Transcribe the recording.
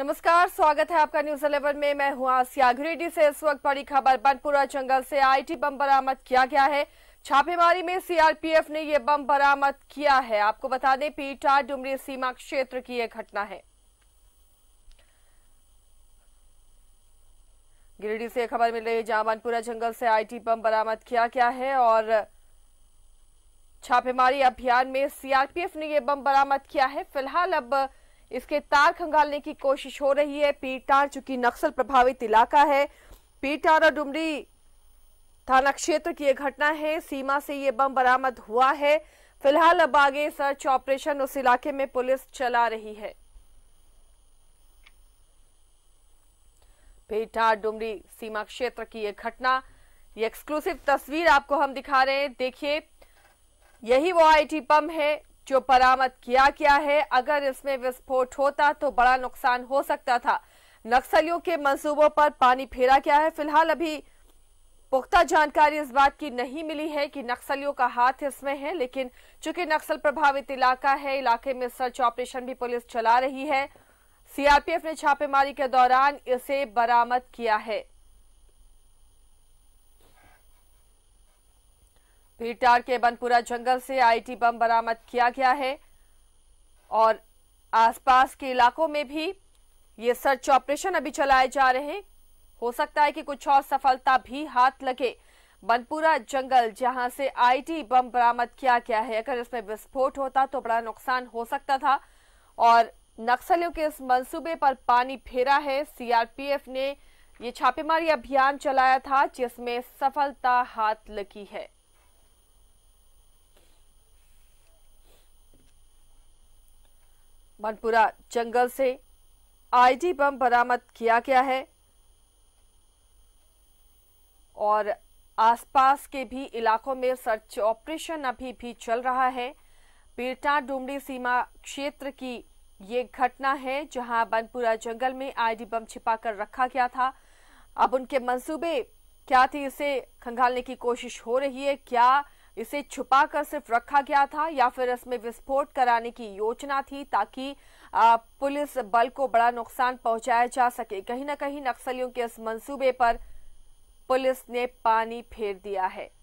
नमस्कार स्वागत है आपका न्यूज इलेवन में मैं हूं आसिया गिरिडीह से इस वक्त बड़ी खबर बनपुरा जंगल से आईटी बम बरामद किया गया है छापेमारी में सीआरपीएफ ने यह बम बरामद किया है आपको बता दें पीटा डुमरी सीमा क्षेत्र की यह घटना है गिरिडीह से खबर मिल रही है जहां बनपुरा जंगल से आईटी बम बरामद किया गया है और छापेमारी अभियान में सीआरपीएफ ने यह बम बरामद किया है फिलहाल अब इसके तार खंगालने की कोशिश हो रही है पीटार चूंकि नक्सल प्रभावित इलाका है पीटार और डुमरी थाना क्षेत्र की यह घटना है सीमा से ये बम बरामद हुआ है फिलहाल अब आगे सर्च ऑपरेशन उस इलाके में पुलिस चला रही है पेटार डुमरी सीमा क्षेत्र की यह घटना ये एक्सक्लूसिव तस्वीर आपको हम दिखा रहे हैं देखिए यही वो आईटी पंप है जो बरामद किया गया है अगर इसमें विस्फोट होता तो बड़ा नुकसान हो सकता था नक्सलियों के मंसूबों पर पानी फेरा गया है फिलहाल अभी पुख्ता जानकारी इस बात की नहीं मिली है कि नक्सलियों का हाथ इसमें है लेकिन चूंकि नक्सल प्रभावित इलाका है इलाके में सर्च ऑपरेशन भी पुलिस चला रही है सीआरपीएफ ने छापेमारी के दौरान इसे बरामद किया है भीटार के बनपुरा जंगल से आईटी बम बरामद किया गया है और आसपास के इलाकों में भी ये सर्च ऑपरेशन अभी चलाए जा रहे हैं हो सकता है कि कुछ और सफलता भी हाथ लगे बनपुरा जंगल जहां से आईटी बम बरामद किया गया है अगर इसमें विस्फोट होता तो बड़ा नुकसान हो सकता था और नक्सलियों के इस मंसूबे पर पानी फेरा है सीआरपीएफ ने ये छापेमारी अभियान चलाया था जिसमें सफलता हाथ लगी है मनपुरा जंगल से आईडी बम बरामद किया गया है और आसपास के भी इलाकों में सर्च ऑपरेशन अभी भी चल रहा है पीरटा डुमरी सीमा क्षेत्र की ये घटना है जहां बनपुरा जंगल में आईडी बम छिपाकर रखा गया था अब उनके मंसूबे क्या थे इसे खंगालने की कोशिश हो रही है क्या इसे छुपाकर सिर्फ रखा गया था या फिर इसमें विस्फोट कराने की योजना थी ताकि पुलिस बल को बड़ा नुकसान पहुंचाया जा सके कहीं ना कहीं नक्सलियों के इस मंसूबे पर पुलिस ने पानी फेर दिया है